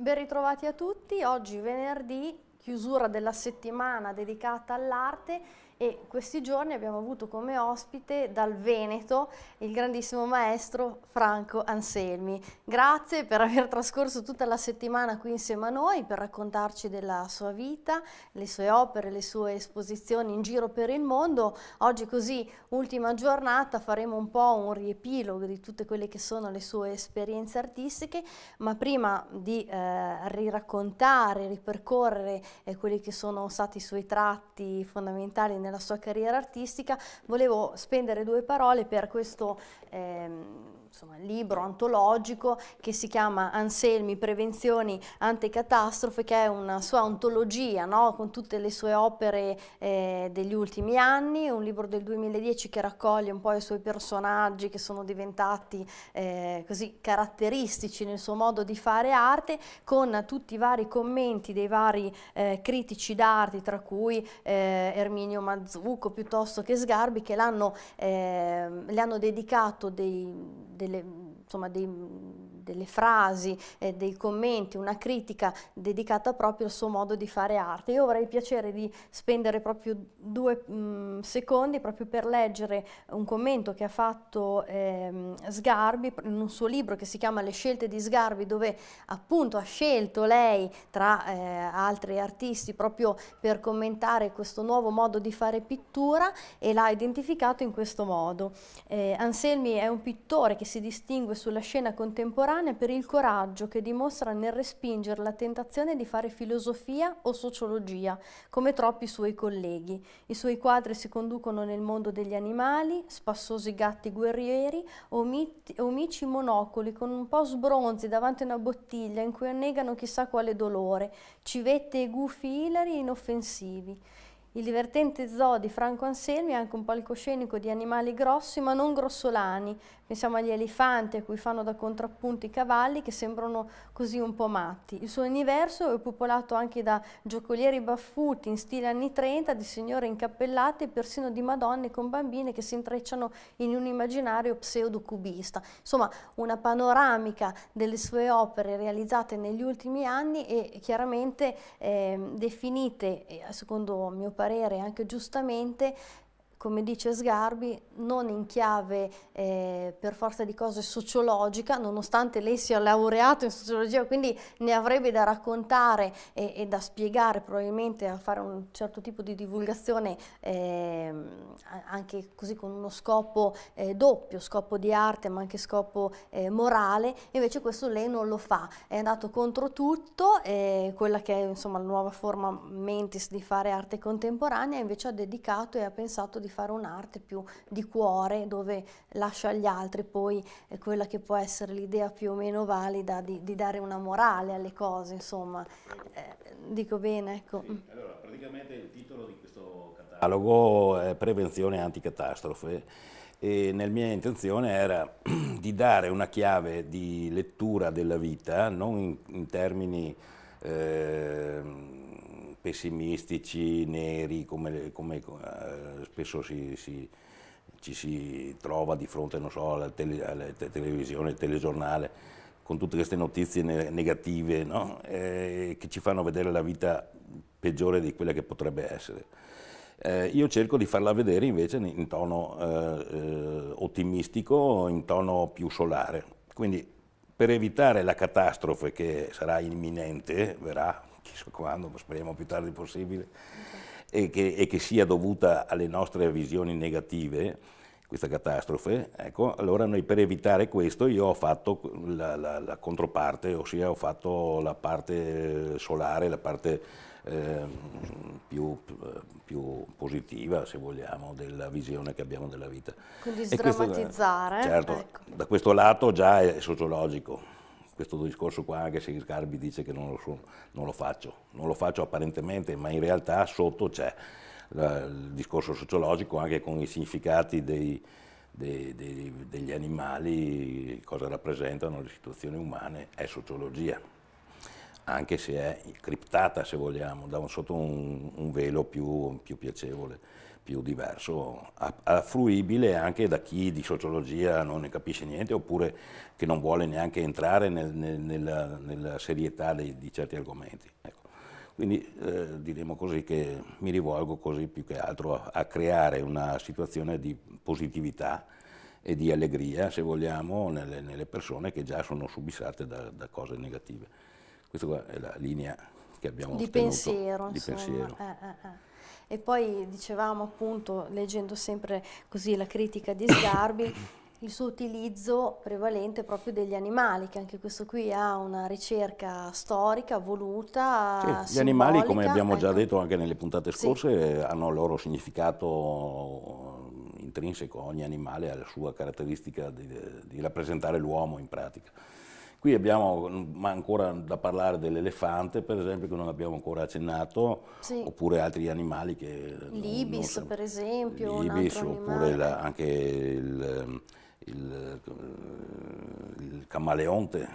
Ben ritrovati a tutti, oggi venerdì, chiusura della settimana dedicata all'arte e questi giorni abbiamo avuto come ospite dal Veneto il grandissimo maestro Franco Anselmi. Grazie per aver trascorso tutta la settimana qui insieme a noi per raccontarci della sua vita, le sue opere, le sue esposizioni in giro per il mondo. Oggi così, ultima giornata, faremo un po' un riepilogo di tutte quelle che sono le sue esperienze artistiche, ma prima di eh, riraccontare, ripercorrere eh, quelli che sono stati i suoi tratti fondamentali nella nella sua carriera artistica, volevo spendere due parole per questo ehm, insomma, libro antologico che si chiama Anselmi Prevenzioni Anticatastrofe, che è una sua ontologia no? con tutte le sue opere eh, degli ultimi anni, un libro del 2010 che raccoglie un po' i suoi personaggi che sono diventati eh, così caratteristici nel suo modo di fare arte, con tutti i vari commenti dei vari eh, critici d'arte, tra cui eh, Erminio Mazzucco piuttosto che Sgarbi, che l'hanno, ehm, le hanno dedicato dei delle, insomma, dei, delle frasi, eh, dei commenti, una critica dedicata proprio al suo modo di fare arte. Io avrei piacere di spendere proprio due mh, mm, secondi proprio per leggere un commento che ha fatto ehm, Sgarbi in un suo libro che si chiama Le scelte di Sgarbi dove appunto ha scelto lei tra eh, altri artisti proprio per commentare questo nuovo modo di fare pittura e l'ha identificato in questo modo. Eh, Anselmi è un pittore che si distingue sulla scena contemporanea Cattelan è per il coraggio che dimostra nel respingere la tentazione di fare filosofia o sociologia, come troppi suoi colleghi. I suoi quadri si conducono nel mondo degli animali, spassosi gatti guerrieri, omiti, omici monocoli con un po' sbronzi davanti a una bottiglia in cui annegano chissà quale dolore, civette e gufi ilari inoffensivi. Il divertente zoo di Franco Anselmi è anche un palcoscenico di animali grossi ma non grossolani. Pensiamo agli elefanti a cui fanno da contrappunto i cavalli che sembrano così un po' matti. Il suo universo è popolato anche da giocolieri baffuti in stile anni 30, di signore incappellate e persino di madonne con bambine che si intrecciano in un immaginario pseudocubista. Insomma, una panoramica delle sue opere realizzate negli ultimi anni e chiaramente ehm, eh, definite, secondo mio parere, parere anche giustamente come dice Sgarbi, non in chiave eh, per forza di cose sociologica, nonostante lei sia laureato in sociologia, quindi ne avrebbe da raccontare e, e da spiegare, probabilmente a fare un certo tipo di divulgazione eh, anche così con uno scopo eh, doppio, scopo di arte ma anche scopo eh, morale, invece questo lei non lo fa, è andato contro tutto, eh, quella che è insomma la nuova forma mentis di fare arte contemporanea, invece ha dedicato e ha pensato di fare un'arte più di cuore dove lascio agli altri poi eh, quella che può essere l'idea più o meno valida di, di, dare una morale alle cose, insomma. Eh, dico bene, ecco. Sì, allora, praticamente il titolo di questo catalogo è Prevenzione Anticatastrofe e nella mia intenzione era di dare una chiave di lettura della vita, non in, in termini eh, pessimistici, neri, come, come uh, spesso si, si, ci si trova di fronte non so, alla, tele, alla televisione, al telegiornale, con tutte queste notizie negative no? eh, che ci fanno vedere la vita peggiore di quella che potrebbe essere. Eh, io cerco di farla vedere invece in tono eh, eh, ottimistico, in tono più solare. Quindi per evitare la catastrofe che sarà imminente, verrà chissà quando, ma speriamo più tardi possibile, okay. e, che, e che, sia dovuta alle nostre visioni negative, questa catastrofe, ecco, allora noi per evitare questo io ho fatto la, la, la controparte, ossia ho fatto la parte solare, la parte eh, più, più, positiva, se vogliamo, della visione che abbiamo della vita. Quindi sdrammatizzare. Questo, certo, ecco. da questo lato già è sociologico questo discorso qua anche se Sgarbi dice che non lo, so, non lo faccio, non lo faccio apparentemente, ma in realtà sotto c'è il discorso sociologico anche con i significati dei, dei, dei, degli animali, cosa rappresentano le situazioni umane, è sociologia anche se è criptata, se vogliamo, da un, sotto un, un velo più, più, piacevole, più diverso, affluibile anche da chi di sociologia non ne capisce niente oppure che non vuole neanche entrare nel, nel, nella, nella, serietà dei, di certi argomenti. Ecco. Quindi eh, diremo così che mi rivolgo così più che altro a, a creare una situazione di positività e di allegria, se vogliamo, nelle, nelle persone che già sono subissate da, da cose negative. Questa qua è la linea che abbiamo di pensiero. Di pensiero. Eh, eh, eh. E poi dicevamo appunto, leggendo sempre così la critica di Sgarbi, il suo utilizzo prevalente proprio degli animali, che anche questo qui ha una ricerca storica, voluta. Sì, gli animali, come abbiamo ecco. già detto anche nelle puntate scorse, sì. hanno il loro significato intrinseco, ogni animale ha la sua caratteristica di, di rappresentare l'uomo in pratica. Qui abbiamo ancora da parlare dell'elefante, per esempio, che non abbiamo ancora accennato, sì. oppure altri animali che... L'ibis, non, non per esempio, L'ibis, oppure la, anche il, il, il camaleonte.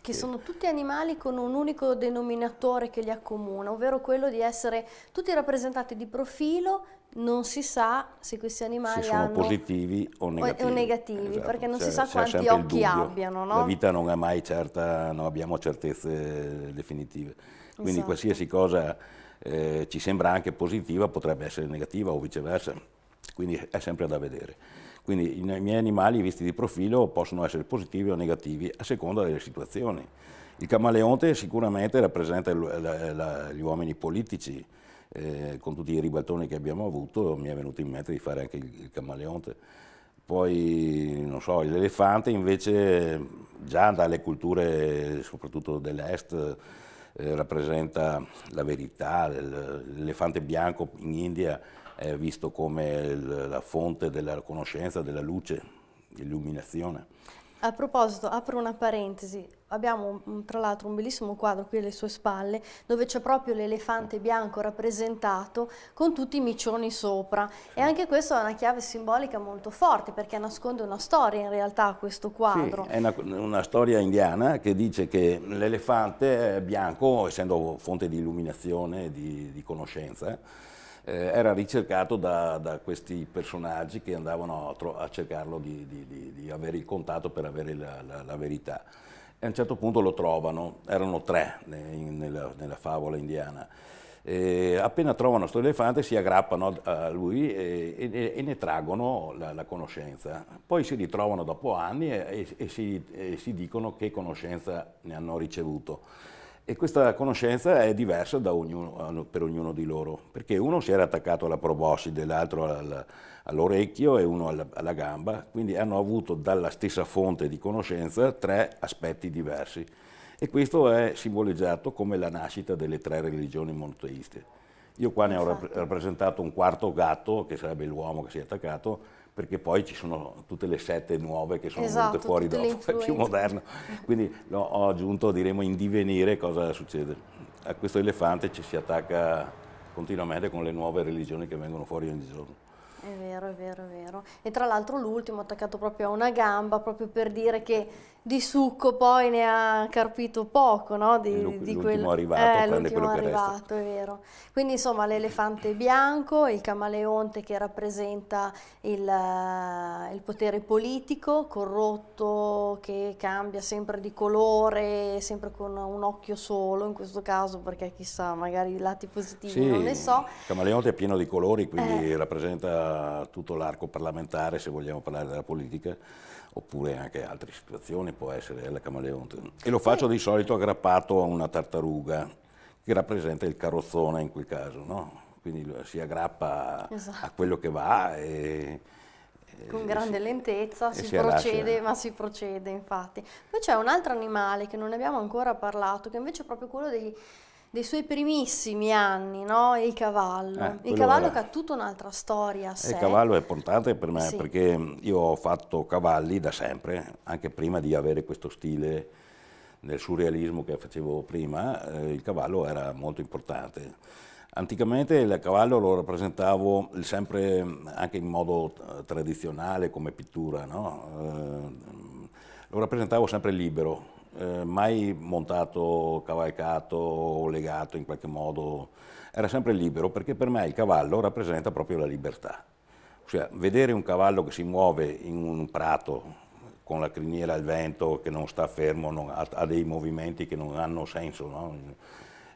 che sono tutti animali con un unico denominatore che li accomuna, ovvero quello di essere tutti rappresentati di profilo, non si sa se questi animali se sono positivi o negativi, o negativi esatto. perché non si sa quanti occhi abbiano. No? La vita non è mai certa, non abbiamo certezze definitive. Quindi esatto. qualsiasi cosa eh, ci sembra anche positiva potrebbe essere negativa o viceversa, quindi è sempre da vedere. Quindi i miei animali visti di profilo possono essere positivi o negativi a seconda delle situazioni. Il camaleonte sicuramente rappresenta la, la, la, gli uomini politici, eh, con tutti i ribaltoni che abbiamo avuto, mi è venuto in mente di fare anche il, il camaleonte. Poi, non so, l'elefante invece già dalle culture, soprattutto dell'est, eh, rappresenta la verità, l'elefante bianco in India è visto come il, la fonte della conoscenza, della luce, dell'illuminazione. A proposito, apro una parentesi, abbiamo mm, tra l'altro un bellissimo quadro qui alle sue spalle dove c'è proprio l'elefante bianco rappresentato con tutti i micioni sopra e anche questa è una chiave simbolica molto forte perché nasconde una storia in realtà questo quadro. Sì, è una, una storia indiana che dice che l'elefante bianco, essendo fonte di illuminazione, di, di conoscenza, eh, era ricercato da, da, questi personaggi che andavano a, a cercarlo di, di, di, avere il contatto per avere la, la, la, verità. E a un certo punto lo trovano, erano tre in, nella, nella favola indiana. E appena trovano questo elefante si aggrappano a lui e, e, e ne traggono la, la, conoscenza. Poi si ritrovano dopo anni e, e si, si dicono che conoscenza ne hanno ricevuto. E questa conoscenza è diversa ognuno, per ognuno di loro, perché uno si era attaccato alla proboscide, l'altro all'orecchio e uno alla gamba, quindi hanno avuto dalla stessa fonte di conoscenza tre aspetti diversi. E questo è simboleggiato come la nascita delle tre religioni monoteiste. Io qua ne ho esatto. rappresentato un quarto gatto, che sarebbe l'uomo che si è attaccato, perché poi ci sono tutte le sette nuove che sono esatto, venute fuori dopo, è più moderno. Quindi no, ho aggiunto, diremo, in divenire cosa succede. A questo elefante ci si attacca continuamente con le nuove religioni che vengono fuori ogni giorno. È vero, è vero, è vero. E tra l'altro l'ultimo attaccato proprio a una gamba, proprio per dire che di succo poi ne ha carpito poco, no? Di, di quel... arrivato eh, prende quello arrivato, è vero. Quindi insomma l'elefante bianco, il camaleonte che rappresenta il, eh, il potere politico, corrotto, che cambia sempre di colore, sempre con un occhio solo in questo caso, perché chissà, magari i lati positivi sì, non ne so. Il camaleonte è pieno di colori, quindi eh. rappresenta tutto l'arco parlamentare, se vogliamo parlare della politica, oppure anche altre situazioni, può essere la camaleonte. E lo faccio di solito aggrappato a una tartaruga, che rappresenta il carrozzone in quel caso, no? quindi si aggrappa esatto. a quello che va. E, con grande lentezza si, si procede, ma si procede infatti. Poi c'è un altro animale che non abbiamo ancora parlato, che invece è proprio quello dei, dei suoi primissimi anni, no? il cavallo. Eh, il cavallo che ha tutta un'altra storia. Il cavallo è importante per me sì. perché io ho fatto cavalli da sempre, anche prima di avere questo stile nel surrealismo che facevo prima, eh, il cavallo era molto importante. Anticamente il cavallo lo rappresentavo sempre mm, anche in modo eh, tradizionale come pittura, no? eh, lo rappresentavo sempre libero, eh, mai montato, cavalcato o legato in qualche modo, era sempre libero perché per me il cavallo rappresenta proprio la libertà. Cioè, vedere un cavallo che si muove in un prato con la criniera al vento, che non sta fermo, non, ha, ha, dei movimenti che non hanno senso, no?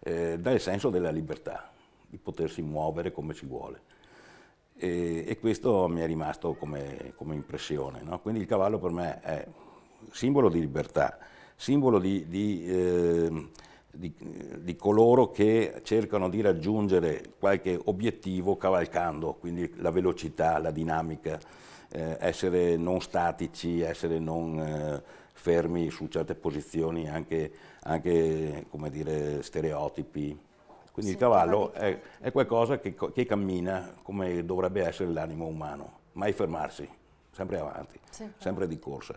eh, dà il senso della libertà, di potersi muovere come si vuole. E, e questo mi è rimasto come, come impressione. No? Quindi il cavallo per me è simbolo di libertà, simbolo di, di, eh, di, di, coloro che cercano di raggiungere qualche obiettivo cavalcando, quindi la velocità, la dinamica, eh, essere non statici, essere non eh, fermi su certe posizioni, anche, anche dire, stereotipi. Quindi sì, il cavallo è, è qualcosa che, che, cammina come dovrebbe essere l'animo umano, mai fermarsi, sempre avanti, sempre, sempre di corsa.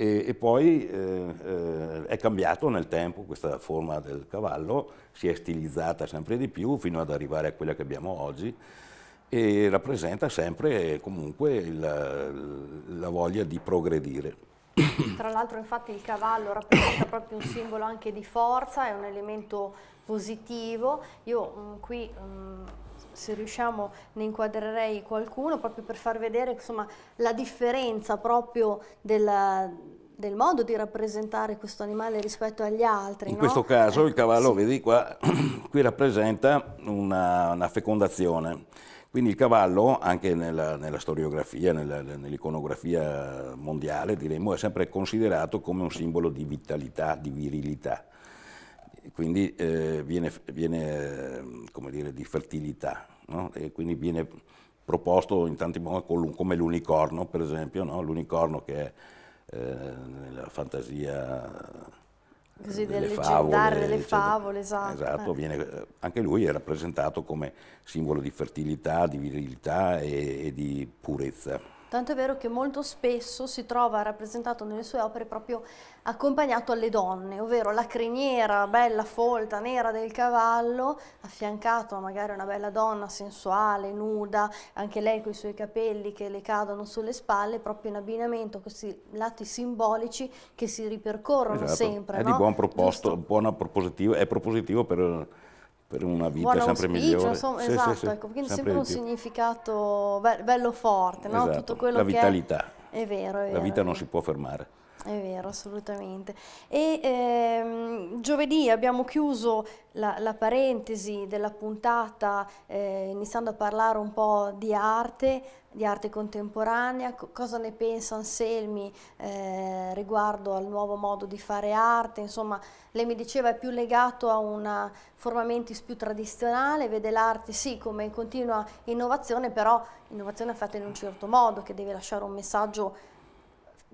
E, e poi eh, eh, è cambiato nel tempo questa forma del cavallo, si è stilizzata sempre di più fino ad arrivare a quella che abbiamo oggi e rappresenta sempre comunque la, la voglia di progredire. Tra l'altro infatti il cavallo rappresenta proprio un simbolo anche di forza, è un elemento positivo. Io mh, mm, qui mh, mm, se riusciamo ne inquadrerei qualcuno proprio per far vedere insomma, la differenza proprio della, del modo di rappresentare questo animale rispetto agli altri. In no? questo caso il eh, cavallo, sì. vedi qua, qui rappresenta una, una, fecondazione. Quindi il cavallo, anche nella, nella storiografia, nell'iconografia mondiale, diremmo, è sempre considerato come un simbolo di vitalità, di virilità e quindi eh, viene, viene eh, dire, di fertilità, no? e quindi viene proposto in tanti modi come l'unicorno, per esempio, no? l'unicorno che è eh, nella fantasia eh, Così delle favole, delle favole, esatto. Eh. esatto eh. viene, anche lui è rappresentato come simbolo di fertilità, di virilità e, e di purezza. Tanto è vero che molto spesso si trova rappresentato nelle sue opere proprio accompagnato alle donne, ovvero la criniera bella, folta, nera del cavallo, affiancato a una bella donna sensuale, nuda, anche lei con i suoi capelli che le cadono sulle spalle, proprio in abbinamento a questi lati simbolici che si ripercorrono esatto. sempre. È no? di buon proposito, buona propositivo, è propositivo per per una vita Buon sempre auspicio, migliore. Insomma, sì, esatto, sì, sì, ecco, quindi sempre, sempre un significato bello forte, no? esatto, tutto quello la vitalità. Che è... è vero, è vero. La vita non si può fermare. È vero, assolutamente. E ehm, giovedì abbiamo chiuso la, la parentesi della puntata eh, iniziando a parlare un po' di arte, di arte contemporanea, co cosa ne pensa Anselmi eh, riguardo al nuovo modo di fare arte, insomma lei mi diceva è più legato a una forma mentis più tradizionale, vede l'arte sì come in continua innovazione, però innovazione fatta in un certo modo che deve lasciare un messaggio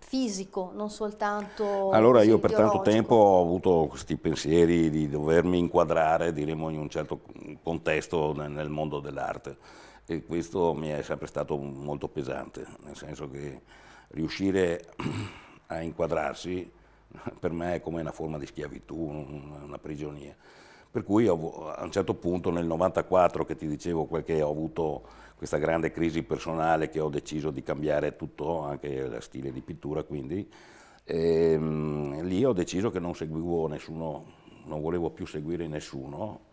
fisico, non soltanto... Allora io per tanto tempo ho avuto questi pensieri di dovermi inquadrare, diremmo, in un certo contesto nel mondo dell'arte e questo mi è sempre stato molto pesante, nel senso che riuscire a inquadrarsi per me è come una forma di schiavitù, una prigionia. Per cui a un certo punto nel 94 che ti dicevo quel che ho avuto questa grande crisi personale che ho deciso di cambiare tutto, anche lo stile di pittura quindi, e, ehm, mh, lì ho deciso che non seguivo nessuno, non volevo più seguire nessuno,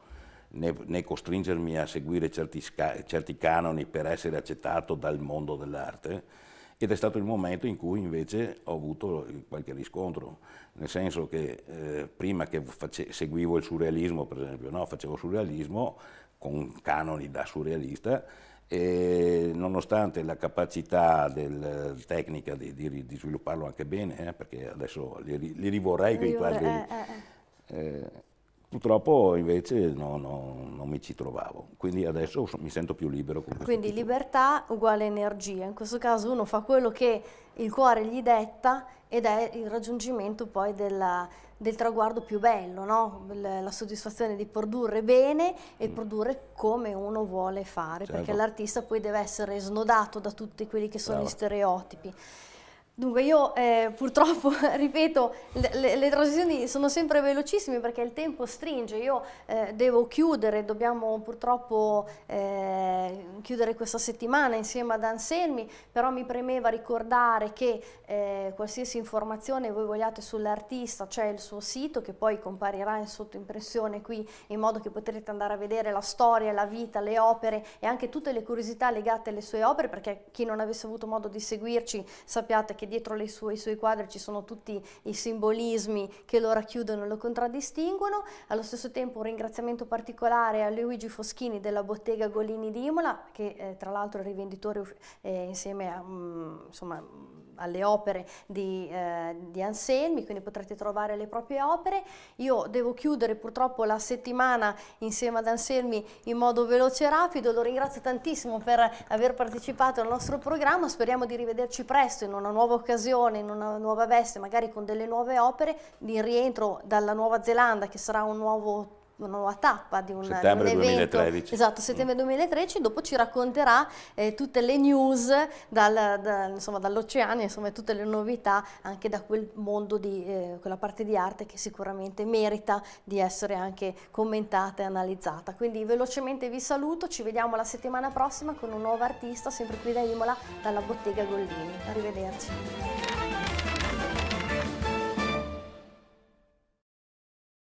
né, né costringermi a seguire certi, certi canoni per essere accettato dal mondo dell'arte, ed è stato il momento in cui invece ho avuto qualche riscontro, nel senso che eh, prima che seguivo il surrealismo, per esempio, no? facevo surrealismo con canoni da surrealista e nonostante la capacità del, tecnica di, di, di, svilupparlo anche bene, eh, perché adesso li, li rivorrei quei quadri, eh, eh, eh. eh Purtroppo invece no, no, non mi ci trovavo, quindi adesso mi sento più libero. quindi tipo. libertà uguale energia, in questo caso uno fa quello che il cuore gli detta ed è il raggiungimento poi della, del traguardo più bello, no? la soddisfazione di produrre bene e mm. produrre come uno vuole fare, certo. perché l'artista poi deve essere snodato da tutti quelli che sono Brava. gli stereotipi. Dunque io eh, purtroppo, ripeto, le, le, le, transizioni sono sempre velocissime perché il tempo stringe, io eh, devo chiudere, dobbiamo purtroppo eh, chiudere questa settimana insieme ad Anselmi, però mi premeva ricordare che eh, qualsiasi informazione voi vogliate sull'artista c'è il suo sito che poi comparirà in sottoimpressione qui in modo che potrete andare a vedere la storia, la vita, le opere e anche tutte le curiosità legate alle sue opere perché chi non avesse avuto modo di seguirci sappiate che dietro sue, i suoi quadri ci sono tutti i simbolismi che lo racchiudono e lo contraddistinguono. Allo stesso tempo un ringraziamento particolare a Luigi Foschini della bottega Golini di Imola, che eh, tra l'altro è rivenditore eh, insieme a... Mh, mm, insomma, alle opere di, eh, di, Anselmi, quindi potrete trovare le proprie opere. Io devo chiudere purtroppo la settimana insieme ad Anselmi in modo veloce e rapido, lo ringrazio tantissimo per aver partecipato al nostro programma, speriamo di rivederci presto in una nuova occasione, in una nuova veste, magari con delle nuove opere di rientro dalla Nuova Zelanda che sarà un nuovo nuova tappa di un, settembre di un evento. 2013. Esatto, settembre mm. 2013, dopo ci racconterà eh, tutte le news dal, da, insomma, insomma tutte le novità anche da quel mondo, di eh, quella parte di arte che sicuramente merita di essere anche commentata e analizzata. Quindi velocemente vi saluto, ci vediamo la settimana prossima con un nuovo artista sempre qui da Imola dalla bottega Gollini. Arrivederci.